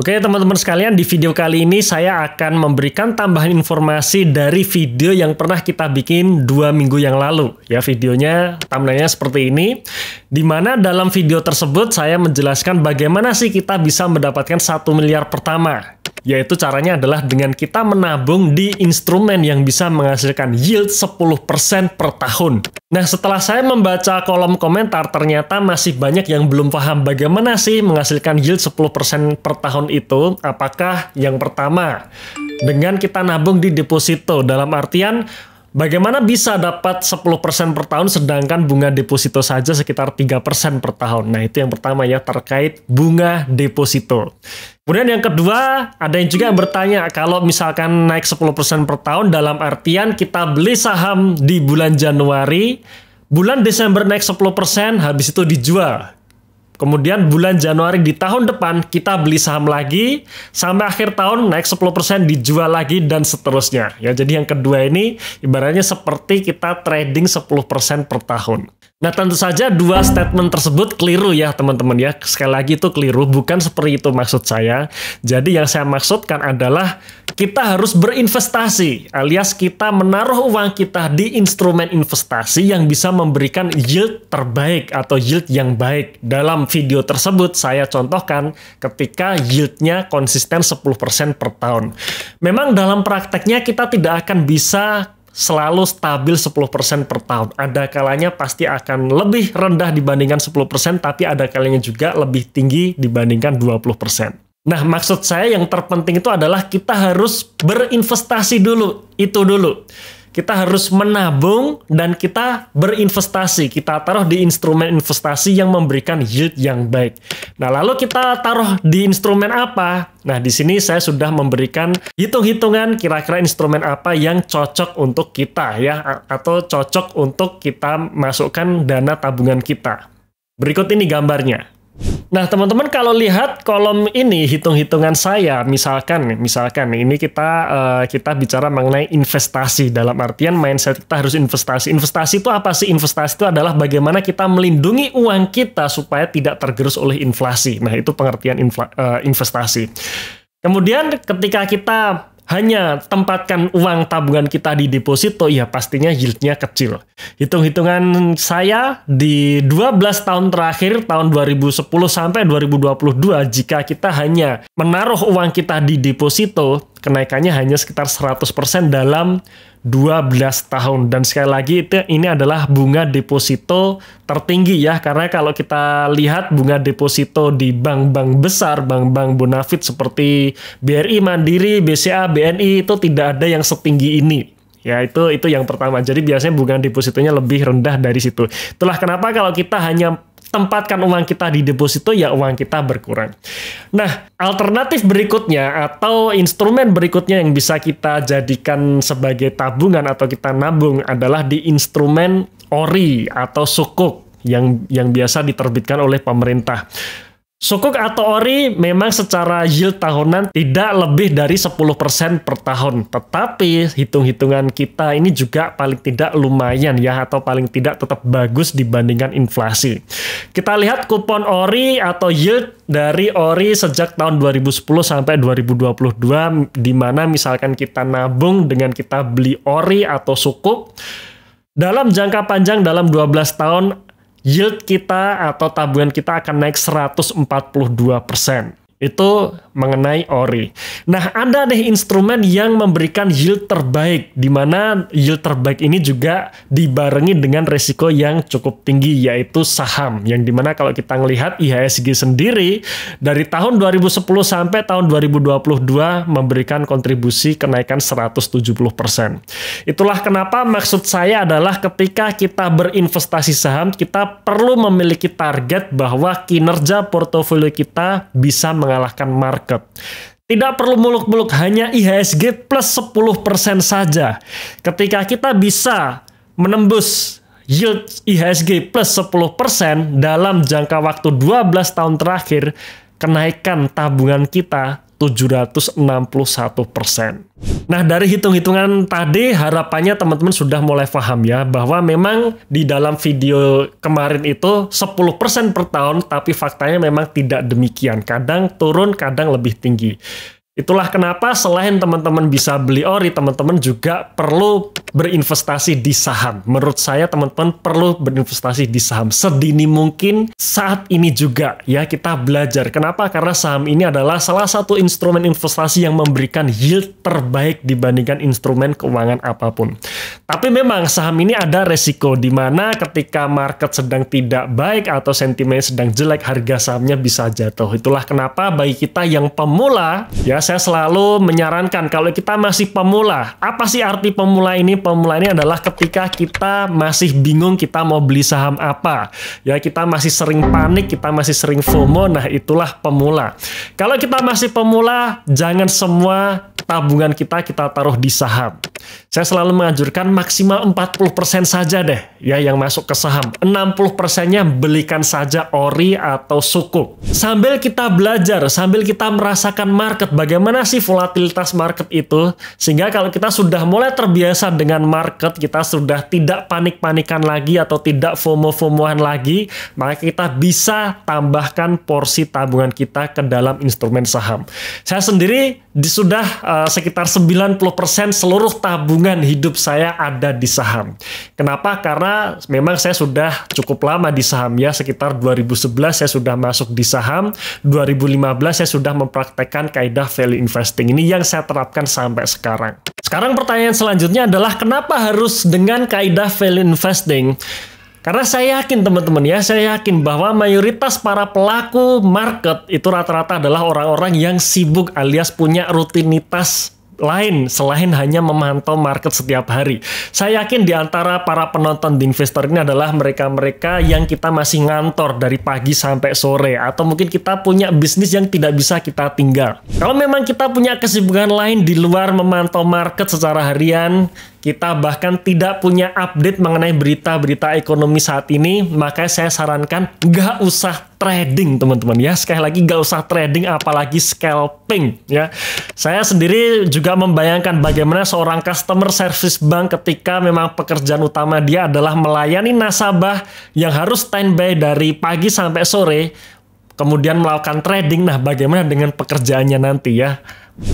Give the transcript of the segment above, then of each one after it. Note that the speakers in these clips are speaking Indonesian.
Oke teman-teman sekalian di video kali ini saya akan memberikan tambahan informasi dari video yang pernah kita bikin dua minggu yang lalu ya videonya thumbnailnya seperti ini dimana dalam video tersebut saya menjelaskan bagaimana sih kita bisa mendapatkan satu miliar pertama yaitu caranya adalah dengan kita menabung di instrumen yang bisa menghasilkan yield 10% per tahun. Nah, setelah saya membaca kolom komentar, ternyata masih banyak yang belum paham bagaimana sih menghasilkan yield 10% per tahun itu. Apakah yang pertama, dengan kita nabung di deposito, dalam artian Bagaimana bisa dapat 10% per tahun sedangkan bunga deposito saja sekitar 3% per tahun? Nah, itu yang pertama ya terkait bunga deposito. Kemudian yang kedua, ada yang juga yang bertanya kalau misalkan naik 10% per tahun dalam artian kita beli saham di bulan Januari, bulan Desember naik 10%, habis itu dijual. Kemudian bulan Januari di tahun depan kita beli saham lagi sampai akhir tahun naik 10% dijual lagi dan seterusnya. Ya jadi yang kedua ini ibaratnya seperti kita trading 10% per tahun. Nah tentu saja dua statement tersebut keliru ya teman-teman ya. Sekali lagi itu keliru, bukan seperti itu maksud saya. Jadi yang saya maksudkan adalah kita harus berinvestasi alias kita menaruh uang kita di instrumen investasi yang bisa memberikan yield terbaik atau yield yang baik. Dalam video tersebut saya contohkan ketika yieldnya konsisten 10% per tahun. Memang dalam prakteknya kita tidak akan bisa selalu stabil 10% per tahun. Ada kalanya pasti akan lebih rendah dibandingkan 10%, tapi ada kalanya juga lebih tinggi dibandingkan 20%. Nah, maksud saya yang terpenting itu adalah kita harus berinvestasi dulu, itu dulu kita harus menabung dan kita berinvestasi. Kita taruh di instrumen investasi yang memberikan yield yang baik. Nah, lalu kita taruh di instrumen apa? Nah, di sini saya sudah memberikan hitung-hitungan kira-kira instrumen apa yang cocok untuk kita ya atau cocok untuk kita masukkan dana tabungan kita. Berikut ini gambarnya. Nah, teman-teman kalau lihat kolom ini hitung-hitungan saya, misalkan misalkan ini kita uh, kita bicara mengenai investasi dalam artian mindset kita harus investasi. Investasi itu apa sih? Investasi itu adalah bagaimana kita melindungi uang kita supaya tidak tergerus oleh inflasi. Nah, itu pengertian infla, uh, investasi. Kemudian ketika kita hanya tempatkan uang tabungan kita di deposito, ya pastinya yieldnya kecil. Hitung-hitungan saya di 12 tahun terakhir, tahun 2010 sampai 2022, jika kita hanya menaruh uang kita di deposito, kenaikannya hanya sekitar 100% dalam 12 tahun dan sekali lagi itu ini adalah bunga deposito tertinggi ya karena kalau kita lihat bunga deposito di bank-bank besar, bank-bank bonafit seperti BRI, Mandiri, BCA, BNI itu tidak ada yang setinggi ini. Ya, itu itu yang pertama. Jadi biasanya bunga depositonya lebih rendah dari situ. Itulah kenapa kalau kita hanya tempatkan uang kita di deposito ya uang kita berkurang. Nah, alternatif berikutnya atau instrumen berikutnya yang bisa kita jadikan sebagai tabungan atau kita nabung adalah di instrumen ori atau sukuk yang yang biasa diterbitkan oleh pemerintah. Sukuk atau ori memang secara yield tahunan tidak lebih dari 10% per tahun. Tetapi hitung-hitungan kita ini juga paling tidak lumayan ya atau paling tidak tetap bagus dibandingkan inflasi. Kita lihat kupon ori atau yield dari ori sejak tahun 2010 sampai 2022 di mana misalkan kita nabung dengan kita beli ori atau sukuk dalam jangka panjang dalam 12 tahun yield kita atau tabungan kita akan naik 142 persen. Itu mengenai ori. Nah, ada deh instrumen yang memberikan yield terbaik, di mana yield terbaik ini juga dibarengi dengan resiko yang cukup tinggi, yaitu saham. Yang dimana kalau kita melihat IHSG sendiri, dari tahun 2010 sampai tahun 2022 memberikan kontribusi kenaikan 170%. Itulah kenapa maksud saya adalah ketika kita berinvestasi saham, kita perlu memiliki target bahwa kinerja portofolio kita bisa meng mengalahkan market. Tidak perlu muluk-muluk hanya IHSG plus 10% saja. Ketika kita bisa menembus yield IHSG plus 10% dalam jangka waktu 12 tahun terakhir, kenaikan tabungan kita 761%. Nah, dari hitung-hitungan tadi harapannya teman-teman sudah mulai paham ya bahwa memang di dalam video kemarin itu 10% per tahun tapi faktanya memang tidak demikian. Kadang turun, kadang lebih tinggi. Itulah kenapa selain teman-teman bisa beli ori, teman-teman juga perlu berinvestasi di saham. Menurut saya teman-teman perlu berinvestasi di saham sedini mungkin saat ini juga ya kita belajar. Kenapa? Karena saham ini adalah salah satu instrumen investasi yang memberikan yield terbaik dibandingkan instrumen keuangan apapun. Tapi memang saham ini ada resiko di mana ketika market sedang tidak baik atau sentimen sedang jelek harga sahamnya bisa jatuh. Itulah kenapa bagi kita yang pemula ya saya selalu menyarankan kalau kita masih pemula, apa sih arti pemula ini? Pemula ini adalah ketika kita masih bingung kita mau beli saham apa. Ya, kita masih sering panik, kita masih sering FOMO. Nah, itulah pemula. Kalau kita masih pemula, jangan semua tabungan kita kita taruh di saham. Saya selalu menganjurkan maksimal 40% saja deh ya yang masuk ke saham. 60%-nya belikan saja ori atau sukuk. Sambil kita belajar, sambil kita merasakan market bagaimana bagaimana sih volatilitas market itu sehingga kalau kita sudah mulai terbiasa dengan market kita sudah tidak panik-panikan lagi atau tidak FOMO-FOMOan lagi maka kita bisa tambahkan porsi tabungan kita ke dalam instrumen saham. Saya sendiri di, sudah uh, sekitar 90% seluruh tabungan hidup saya ada di saham. Kenapa? Karena memang saya sudah cukup lama di saham ya, sekitar 2011 saya sudah masuk di saham, 2015 saya sudah mempraktekkan kaidah value investing ini yang saya terapkan sampai sekarang. Sekarang pertanyaan selanjutnya adalah kenapa harus dengan kaidah value investing? Karena saya yakin teman-teman ya, saya yakin bahwa mayoritas para pelaku market itu rata-rata adalah orang-orang yang sibuk alias punya rutinitas lain selain hanya memantau market setiap hari. Saya yakin di antara para penonton di investor ini adalah mereka-mereka yang kita masih ngantor dari pagi sampai sore atau mungkin kita punya bisnis yang tidak bisa kita tinggal. Kalau memang kita punya kesibukan lain di luar memantau market secara harian, kita bahkan tidak punya update mengenai berita-berita ekonomi saat ini, makanya saya sarankan nggak usah trading teman-teman ya. Sekali lagi nggak usah trading apalagi scalping ya. Saya sendiri juga membayangkan bagaimana seorang customer service bank ketika memang pekerjaan utama dia adalah melayani nasabah yang harus standby dari pagi sampai sore kemudian melakukan trading. Nah, bagaimana dengan pekerjaannya nanti ya?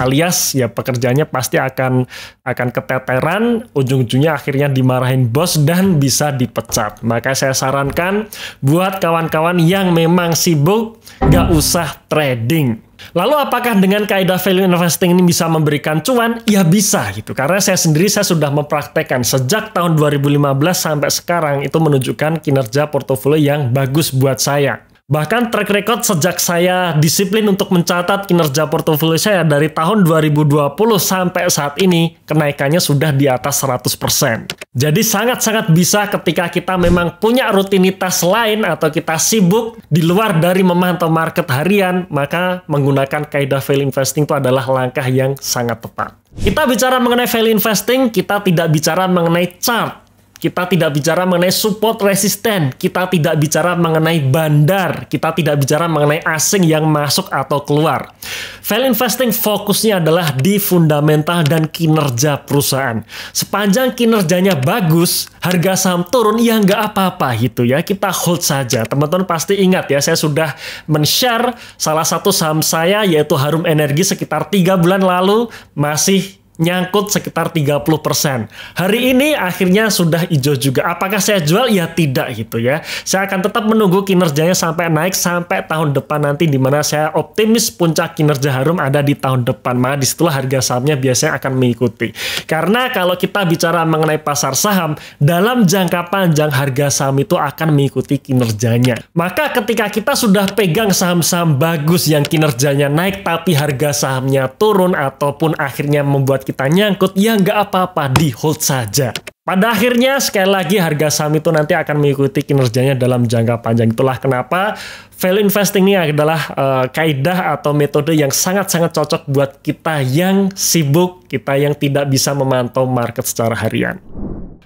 alias ya pekerjaannya pasti akan akan keteteran ujung-ujungnya akhirnya dimarahin bos dan bisa dipecat maka saya sarankan buat kawan-kawan yang memang sibuk gak usah trading Lalu apakah dengan kaidah value investing ini bisa memberikan cuan? Ya bisa gitu. Karena saya sendiri saya sudah mempraktekkan sejak tahun 2015 sampai sekarang itu menunjukkan kinerja portofolio yang bagus buat saya. Bahkan track record sejak saya disiplin untuk mencatat kinerja portofolio saya dari tahun 2020 sampai saat ini kenaikannya sudah di atas 100%. Jadi sangat-sangat bisa ketika kita memang punya rutinitas lain atau kita sibuk di luar dari memantau market harian, maka menggunakan kaidah value investing itu adalah langkah yang sangat tepat. Kita bicara mengenai value investing, kita tidak bicara mengenai chart kita tidak bicara mengenai support resisten, kita tidak bicara mengenai bandar, kita tidak bicara mengenai asing yang masuk atau keluar. Value investing fokusnya adalah di fundamental dan kinerja perusahaan. Sepanjang kinerjanya bagus, harga saham turun ya nggak apa-apa gitu ya. Kita hold saja. Teman-teman pasti ingat ya, saya sudah men-share salah satu saham saya yaitu Harum Energi sekitar tiga bulan lalu masih nyangkut sekitar 30%. Hari ini akhirnya sudah hijau juga. Apakah saya jual? Ya tidak gitu ya. Saya akan tetap menunggu kinerjanya sampai naik sampai tahun depan nanti di mana saya optimis puncak kinerja Harum ada di tahun depan. Maka disitulah harga sahamnya biasanya akan mengikuti. Karena kalau kita bicara mengenai pasar saham, dalam jangka panjang harga saham itu akan mengikuti kinerjanya. Maka ketika kita sudah pegang saham-saham bagus yang kinerjanya naik tapi harga sahamnya turun ataupun akhirnya membuat kita nyangkut, ya nggak apa-apa, di hold saja. Pada akhirnya, sekali lagi harga saham itu nanti akan mengikuti kinerjanya dalam jangka panjang. Itulah kenapa value investing ini adalah uh, kaidah atau metode yang sangat-sangat cocok buat kita yang sibuk, kita yang tidak bisa memantau market secara harian.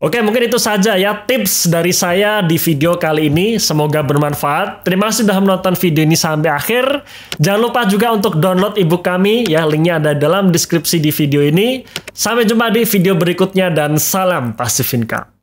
Oke, mungkin itu saja ya tips dari saya di video kali ini. Semoga bermanfaat. Terima kasih sudah menonton video ini sampai akhir. Jangan lupa juga untuk download e kami ya, linknya ada dalam deskripsi di video ini. Sampai jumpa di video berikutnya dan salam pasif income.